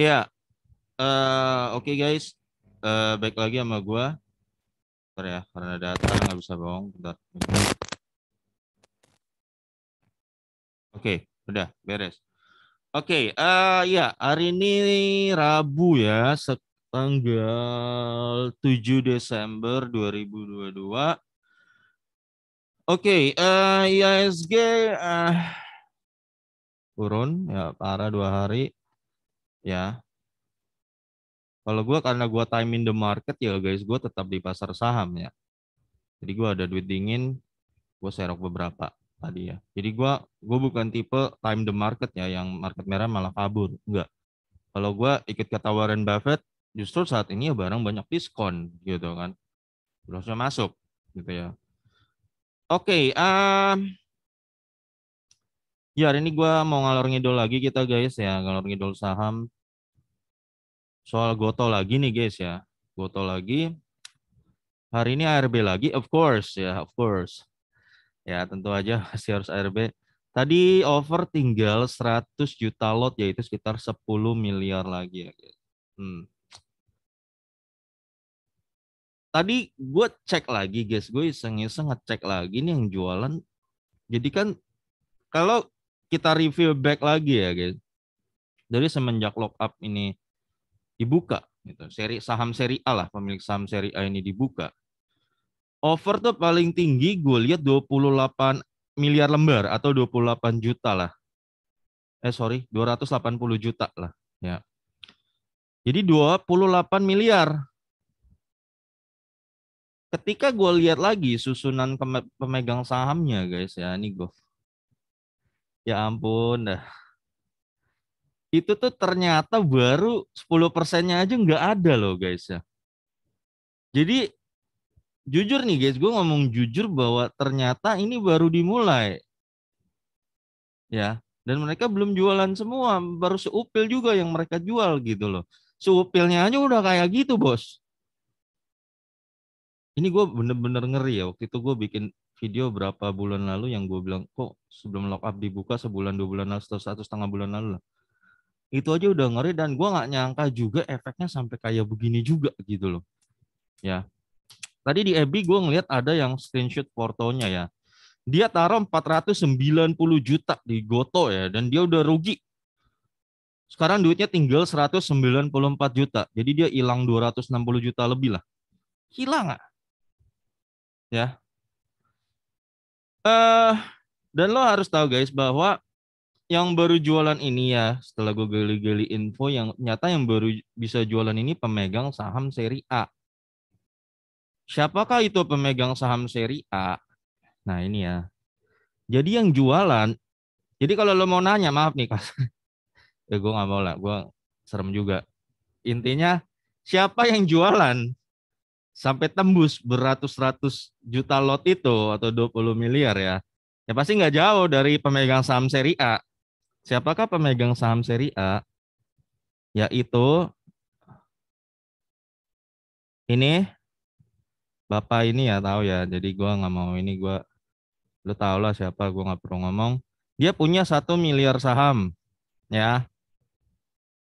Ya, uh, oke okay guys, uh, baik lagi sama gue. Bentar ya, karena data nggak bisa bohong. Bentar. Oke, okay, udah beres. Oke, okay, uh, eh, ya hari ini Rabu ya, tanggal 7 Desember 2022. Oke, okay, uh, IASG uh, turun ya para dua hari ya kalau gue karena gue time in the market ya guys gue tetap di pasar saham ya jadi gue ada duit dingin gue serok beberapa tadi ya jadi gue gue bukan tipe time the market ya yang market merah malah kabur enggak kalau gue ikut kata Warren Buffett justru saat ini ya barang banyak diskon gitu kan harusnya masuk gitu ya oke okay, um, Ya, hari ini gue mau ngalor ngidol lagi kita guys ya, ngalor ngidol saham. Soal goto lagi nih guys ya, goto lagi. Hari ini ARB lagi, of course ya, of course. Ya, tentu aja masih harus ARB. Tadi over tinggal 100 juta lot, yaitu sekitar 10 miliar lagi ya guys. Hmm. Tadi gue cek lagi guys, gue iseng-iseng ngecek lagi nih yang jualan. Jadi kan kalau kita review back lagi ya guys. Dari semenjak lock up ini dibuka gitu. Seri saham seri A lah pemilik saham seri A ini dibuka. Over tuh paling tinggi gue lihat 28 miliar lembar atau 28 juta lah. Eh sorry, 280 juta lah ya. Jadi 28 miliar. Ketika gue lihat lagi susunan pemegang sahamnya guys ya, ini gue Ya ampun dah. Itu tuh ternyata baru 10 persennya aja nggak ada loh guys ya. Jadi jujur nih guys, gue ngomong jujur bahwa ternyata ini baru dimulai. Ya, dan mereka belum jualan semua, baru seupil juga yang mereka jual gitu loh. Seupilnya aja udah kayak gitu, Bos. Ini gue bener-bener ngeri ya. Waktu itu gue bikin video berapa bulan lalu yang gue bilang kok sebelum lock up dibuka sebulan dua bulan lalu atau satu setengah bulan lalu lah itu aja udah ngeri dan gue nggak nyangka juga efeknya sampai kayak begini juga gitu loh ya tadi di EBI gue ngeliat ada yang screenshot portonya ya dia taruh 490 juta di Goto ya dan dia udah rugi sekarang duitnya tinggal 194 juta jadi dia hilang 260 juta lebih lah hilang ya uh, dan lo harus tahu guys bahwa yang baru jualan ini ya setelah gue gali-gali info yang nyata yang baru bisa jualan ini pemegang saham seri A. Siapakah itu pemegang saham seri A? Nah ini ya. Jadi yang jualan, jadi kalau lo mau nanya maaf nih kas, ya gue nggak mau lah, gue serem juga. Intinya siapa yang jualan? sampai tembus beratus-ratus juta lot itu atau 20 miliar ya, ya pasti nggak jauh dari pemegang saham seri A. Siapakah pemegang saham seri A? Yaitu ini Bapak ini ya tahu ya, jadi gua nggak mau ini gua lu tau lah siapa gua nggak perlu ngomong. Dia punya satu miliar saham ya.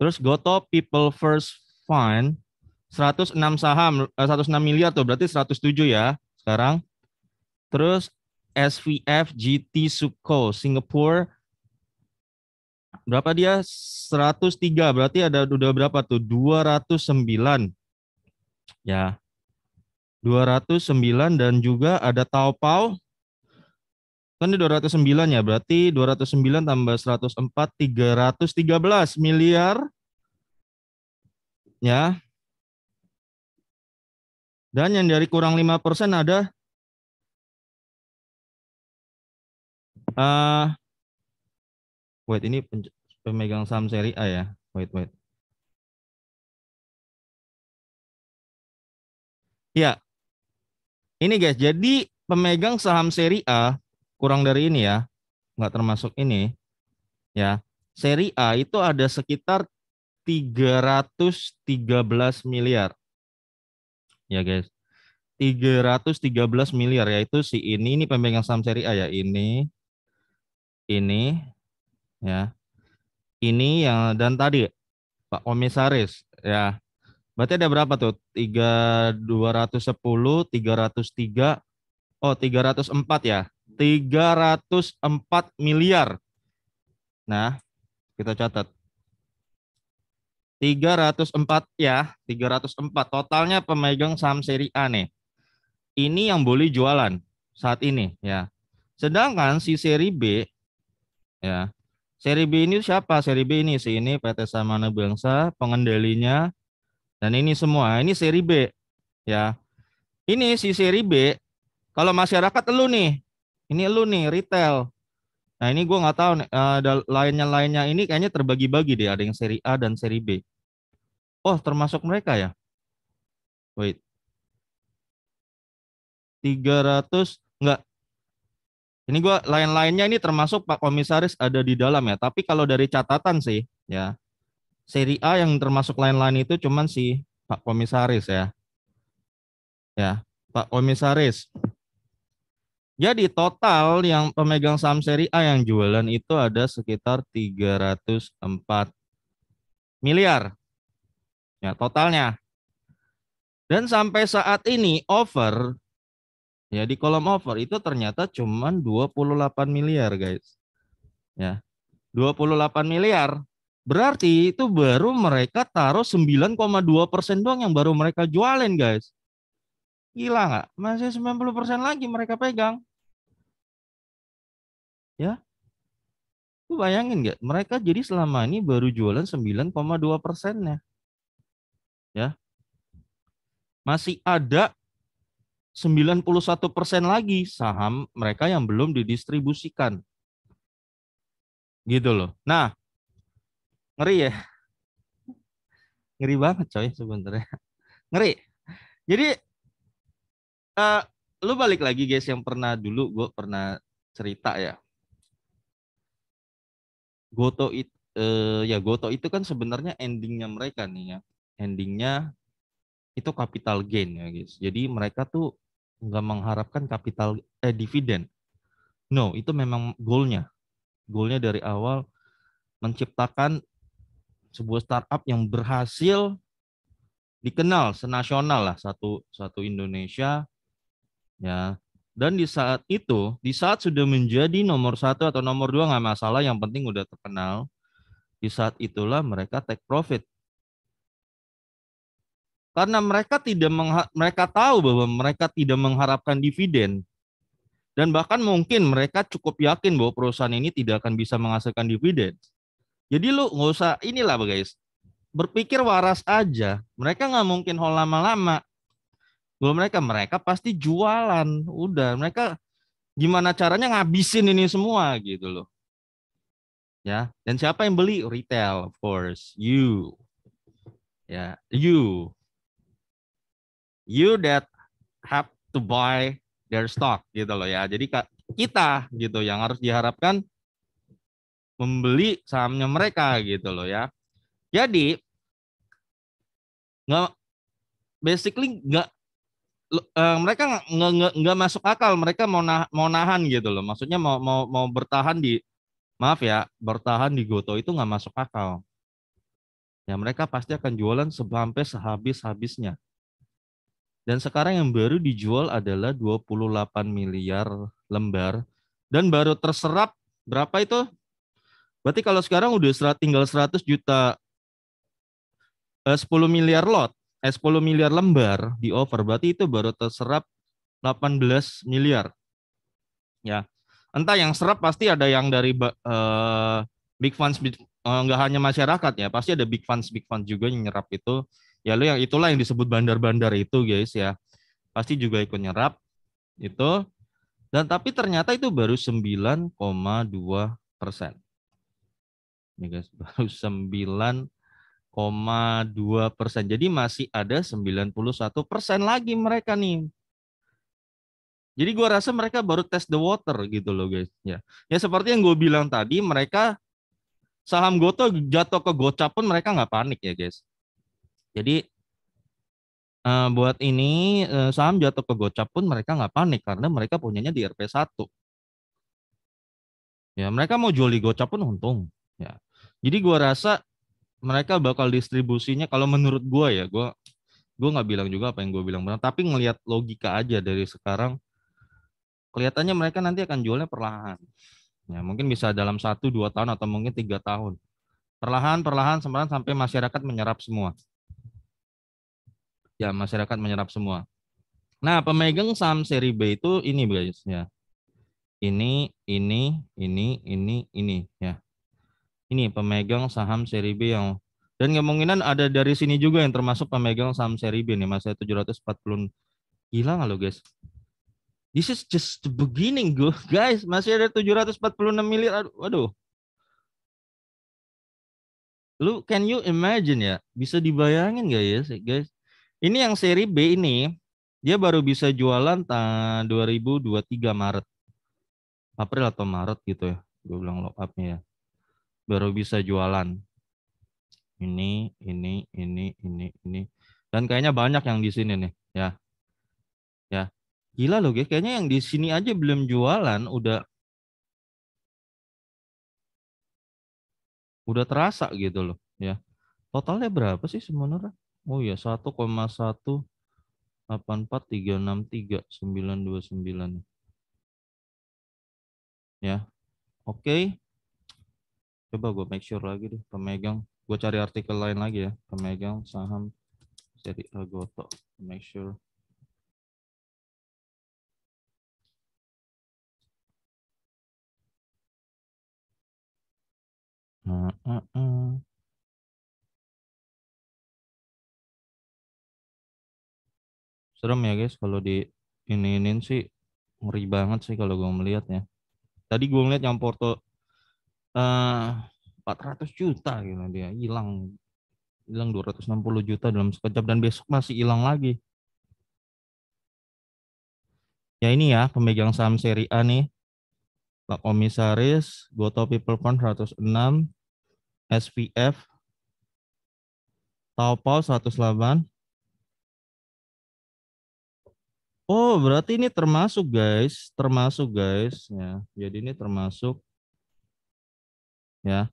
Terus Goto People First Fund 106 saham, 106 eh, miliar tuh, berarti 107 ya sekarang. Terus SVF GT Suko Singapore berapa dia 103 berarti ada udah berapa tuh 209 ya 209 dan juga ada Taobao kan di 209 ya berarti 209 tambah 104 313 miliar ya dan yang dari kurang 5% ada uh, wait ini pemegang saham seri A ya. Wait, wait. Ya. Ini guys, jadi pemegang saham seri A kurang dari ini ya. Enggak termasuk ini. Ya. Seri A itu ada sekitar 313 miliar ya guys. 313 miliar yaitu si ini ini pemegang saham seri A ya ini ini ya ini yang dan tadi Pak Komisaris ya berarti ada berapa tuh 3 210 303 oh 304 ya 304 miliar nah kita catat 304 ya, 304. Totalnya pemegang saham seri A nih. Ini yang boleh jualan saat ini ya. Sedangkan si seri B ya. Seri B ini siapa? Seri B ini si ini PT Samana Bangsa, pengendalinya dan ini semua. Ini seri B ya. Ini si seri B kalau masyarakat elu nih, ini elu nih retail. Nah ini gue nggak tahu ada eh, lainnya-lainnya ini kayaknya terbagi-bagi deh. Ada yang seri A dan seri B. Oh termasuk mereka ya? Wait. 300 enggak. Ini gue lain-lainnya ini termasuk Pak Komisaris ada di dalam ya. Tapi kalau dari catatan sih ya. Seri A yang termasuk lain-lain itu cuman si Pak Komisaris ya. Ya, Pak Komisaris. Jadi total yang pemegang saham seri A yang jualan itu ada sekitar 304 miliar. Ya, totalnya. Dan sampai saat ini over ya di kolom over itu ternyata cuma 28 miliar, guys. Ya. 28 miliar. Berarti itu baru mereka taruh 9,2 persen doang yang baru mereka jualin, guys. Gila nggak? Masih 90% lagi mereka pegang. Ya. Lu bayangin nggak? Mereka jadi selama ini baru jualan 9,2 persennya. Ya. Masih ada 91 persen lagi saham mereka yang belum didistribusikan. Gitu loh. Nah, ngeri ya. Ngeri banget coy sebenarnya. Ngeri. Jadi uh, lu balik lagi guys yang pernah dulu gue pernah cerita ya. Goto itu uh, eh, ya Goto itu kan sebenarnya endingnya mereka nih ya. Endingnya itu capital gain ya guys. Jadi mereka tuh nggak mengharapkan capital eh dividen. No, itu memang goalnya. Goalnya dari awal menciptakan sebuah startup yang berhasil dikenal senasional lah satu satu Indonesia ya dan di saat itu di saat sudah menjadi nomor satu atau nomor dua nggak masalah yang penting udah terkenal di saat itulah mereka take profit karena mereka tidak mereka tahu bahwa mereka tidak mengharapkan dividen dan bahkan mungkin mereka cukup yakin bahwa perusahaan ini tidak akan bisa menghasilkan dividen. Jadi lu nggak usah inilah guys, berpikir waras aja. Mereka nggak mungkin hold lama-lama gue mereka mereka pasti jualan udah mereka gimana caranya ngabisin ini semua gitu loh ya dan siapa yang beli retail of course you ya you you that have to buy their stock gitu loh ya jadi kita gitu yang harus diharapkan membeli sahamnya mereka gitu loh ya jadi nggak basically nggak uh, mereka nggak masuk akal mereka mau nah, mau nahan gitu loh maksudnya mau mau mau bertahan di maaf ya bertahan di Goto itu nggak masuk akal ya mereka pasti akan jualan sampai sehabis habisnya dan sekarang yang baru dijual adalah 28 miliar lembar dan baru terserap berapa itu berarti kalau sekarang udah tinggal 100 juta eh, 10 miliar lot eh, 10 miliar lembar di over, berarti itu baru terserap 18 miliar. Ya. Entah yang serap pasti ada yang dari uh, big funds big, uh, eh, hanya masyarakat ya, pasti ada big funds big funds juga yang nyerap itu. Ya lo yang itulah yang disebut bandar-bandar itu guys ya. Pasti juga ikut nyerap itu. Dan tapi ternyata itu baru 9,2 persen. Ini guys, baru sembilan persen. Jadi masih ada 91 persen lagi mereka nih. Jadi gue rasa mereka baru test the water gitu loh guys. Ya, ya seperti yang gue bilang tadi, mereka saham Goto jatuh ke gocap pun mereka nggak panik ya guys. Jadi uh, buat ini uh, saham jatuh ke gocap pun mereka nggak panik karena mereka punyanya di RP1. Ya, mereka mau jual di gocap pun untung. Ya. Jadi gua rasa mereka bakal distribusinya kalau menurut gue ya gue gue nggak bilang juga apa yang gue bilang benar tapi ngelihat logika aja dari sekarang kelihatannya mereka nanti akan jualnya perlahan ya mungkin bisa dalam satu dua tahun atau mungkin tiga tahun perlahan perlahan sembarang sampai masyarakat menyerap semua ya masyarakat menyerap semua nah pemegang saham seri B itu ini guys ya ini ini ini ini ini ya ini pemegang saham seri B yang dan kemungkinan ada dari sini juga yang termasuk pemegang saham seri B nih masih 740 hilang nggak lo guys This is just the beginning go guys masih ada 746 miliar aduh lu can you imagine ya bisa dibayangin gak ya guys ini yang seri B ini dia baru bisa jualan tanggal 2023 Maret April atau Maret gitu ya gue bilang lock upnya ya baru bisa jualan. Ini, ini, ini, ini, ini. Dan kayaknya banyak yang di sini nih, ya. Ya. Gila loh, guys. Kayaknya yang di sini aja belum jualan udah udah terasa gitu loh, ya. Totalnya berapa sih sebenarnya? Oh ya, 1,1 84363929. Ya. Oke. Okay. Coba gue make sure lagi deh pemegang. Gue cari artikel lain lagi ya. Pemegang saham seri Agoto. Make sure. Uh, uh, uh. Serem ya guys kalau di ini ini sih ngeri banget sih kalau gue melihat ya. Tadi gue ngeliat yang Porto 400 eh, juta gitu dia ya. hilang hilang 260 juta dalam sekejap dan besok masih hilang lagi. Ya ini ya pemegang saham seri A nih. Pak Komisaris, Goto People Fund 106, SPF, Taupau 108. Oh, berarti ini termasuk guys, termasuk guys ya. Jadi ini termasuk ya.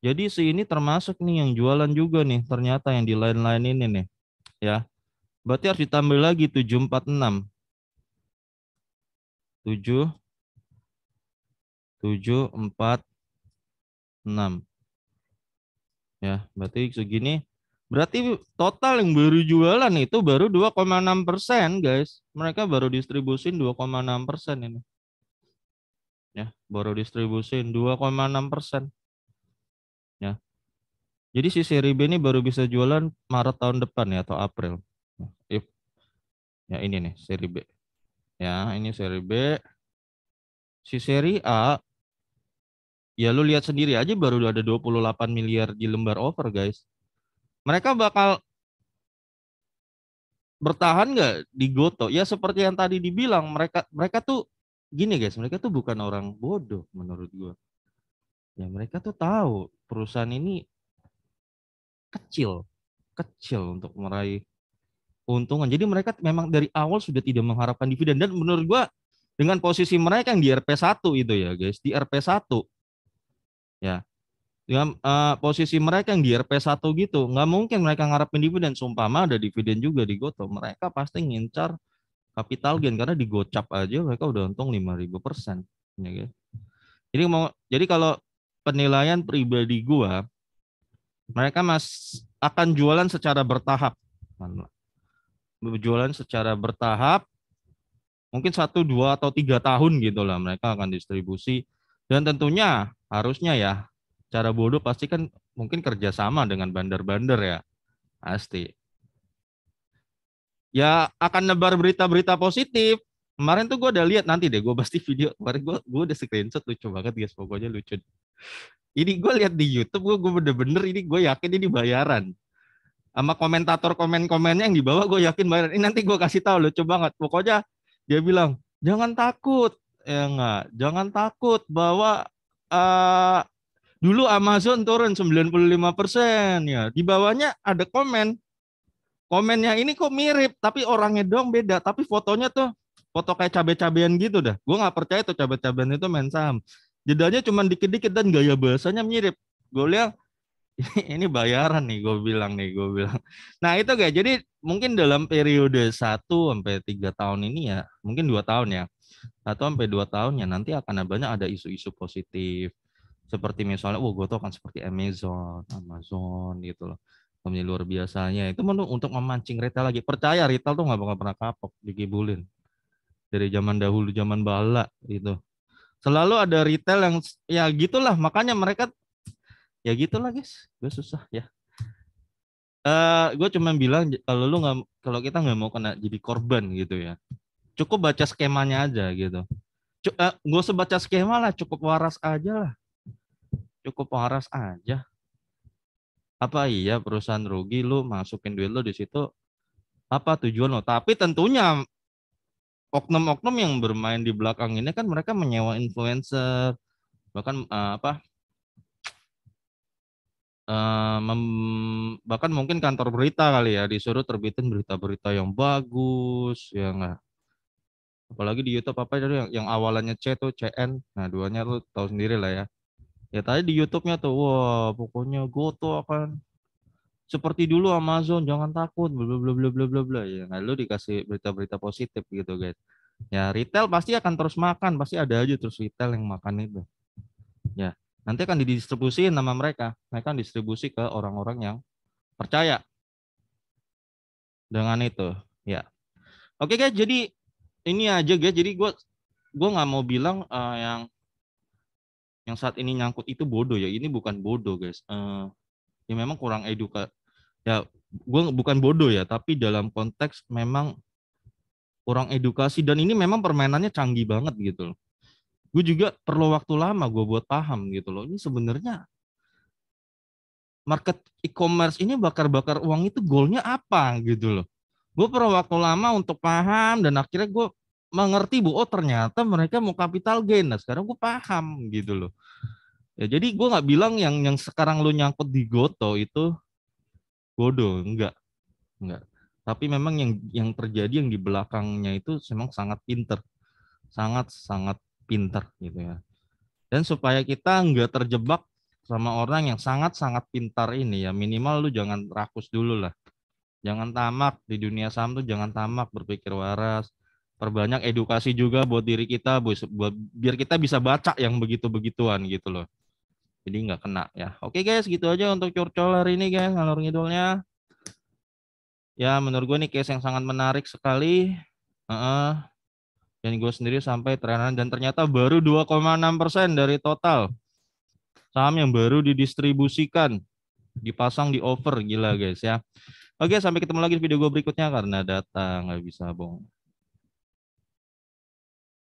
Jadi si ini termasuk nih yang jualan juga nih ternyata yang di lain-lain ini nih ya. Berarti harus ditambah lagi 746. 7 tujuh empat enam. Ya, berarti segini Berarti total yang baru jualan itu baru 2,6 persen, guys. Mereka baru distribusin 2,6 persen ini ya baru distribusin 2,6 persen ya jadi si seri B ini baru bisa jualan Maret tahun depan ya atau April nah, if ya ini nih seri B ya ini seri B si seri A ya lu lihat sendiri aja baru ada 28 miliar di lembar over guys mereka bakal bertahan nggak di Goto? Ya seperti yang tadi dibilang mereka mereka tuh gini guys, mereka tuh bukan orang bodoh menurut gue. Ya mereka tuh tahu perusahaan ini kecil, kecil untuk meraih keuntungan. Jadi mereka memang dari awal sudah tidak mengharapkan dividen dan menurut gue dengan posisi mereka yang di RP1 itu ya guys, di RP1 ya. Dengan uh, posisi mereka yang di RP1 gitu, nggak mungkin mereka ngarapin dividen. Sumpah mah ada dividen juga di Goto, mereka pasti ngincar kapital gain karena digocap aja mereka udah untung 5000 persen. Ya, kan? jadi mau jadi kalau penilaian pribadi gua mereka mas akan jualan secara bertahap. Jualan secara bertahap mungkin satu dua atau tiga tahun gitu lah mereka akan distribusi dan tentunya harusnya ya cara bodoh pasti kan mungkin kerjasama dengan bandar-bandar ya pasti ya akan nebar berita-berita positif. Kemarin tuh gue udah lihat nanti deh, gue pasti video kemarin gue gue udah screenshot lucu banget guys, pokoknya lucu. Ini gue lihat di YouTube, gue bener-bener ini gue yakin ini bayaran sama komentator komen-komennya yang dibawa gue yakin bayaran ini nanti gue kasih tahu lucu banget pokoknya dia bilang jangan takut ya enggak jangan takut bahwa uh, dulu Amazon turun 95 persen ya di bawahnya ada komen komennya ini kok mirip tapi orangnya dong beda tapi fotonya tuh foto kayak cabe-cabean gitu dah gue nggak percaya tuh cabe-cabean itu main saham jedanya cuma dikit-dikit dan gaya bahasanya mirip gue lihat ini bayaran nih gue bilang nih gue bilang nah itu kayak jadi mungkin dalam periode 1 sampai tiga tahun ini ya mungkin dua tahun ya atau sampai dua tahun ya nanti akan banyak ada isu-isu positif seperti misalnya, wah gue tuh akan seperti Amazon, Amazon gitu loh pemilih luar biasanya itu menurut untuk memancing retail lagi percaya retail tuh nggak bakal pernah kapok digibulin dari zaman dahulu zaman bala gitu selalu ada retail yang ya gitulah makanya mereka ya gitulah guys gue susah ya uh, eh, gue cuma bilang kalau lu nggak kalau kita nggak mau kena jadi korban gitu ya cukup baca skemanya aja gitu Cuk, eh, uh, gue sebaca skema lah cukup waras aja lah cukup waras aja apa iya perusahaan rugi lu masukin duit lu di situ apa tujuan lo tapi tentunya oknum-oknum yang bermain di belakang ini kan mereka menyewa influencer bahkan uh, apa uh, bahkan mungkin kantor berita kali ya disuruh terbitin berita-berita yang bagus ya enggak apalagi di YouTube apa itu yang yang awalannya C tuh CN nah duanya lu tahu sendiri lah ya ya tadi di YouTube-nya tuh wah pokoknya Goto akan seperti dulu Amazon jangan takut bla bla bla bla bla bla ya nah, lu dikasih berita-berita positif gitu guys ya retail pasti akan terus makan pasti ada aja terus retail yang makan itu ya nanti akan didistribusikan nama mereka mereka akan distribusi ke orang-orang yang percaya dengan itu ya oke guys jadi ini aja guys jadi gue gue nggak mau bilang uh, yang yang saat ini nyangkut itu bodoh ya ini bukan bodoh guys uh, ya memang kurang eduka ya gue bukan bodoh ya tapi dalam konteks memang kurang edukasi dan ini memang permainannya canggih banget gitu loh gue juga perlu waktu lama gue buat paham gitu loh ini sebenarnya market e-commerce ini bakar-bakar uang itu goalnya apa gitu loh gue perlu waktu lama untuk paham dan akhirnya gue mengerti bu oh ternyata mereka mau capital gain nah sekarang gue paham gitu loh ya jadi gue nggak bilang yang yang sekarang lo nyangkut di goto itu bodoh enggak enggak tapi memang yang yang terjadi yang di belakangnya itu memang sangat pinter sangat sangat pinter gitu ya dan supaya kita nggak terjebak sama orang yang sangat sangat pintar ini ya minimal lu jangan rakus dulu lah jangan tamak di dunia saham tuh jangan tamak berpikir waras perbanyak edukasi juga buat diri kita buat biar kita bisa baca yang begitu begituan gitu loh jadi nggak kena ya oke guys gitu aja untuk curcol hari ini guys ngalor ngidulnya ya menurut gue nih case yang sangat menarik sekali uh -uh. dan gue sendiri sampai terenan dan ternyata baru 2,6 persen dari total saham yang baru didistribusikan dipasang di over gila guys ya oke sampai ketemu lagi di video gue berikutnya karena data nggak bisa bohong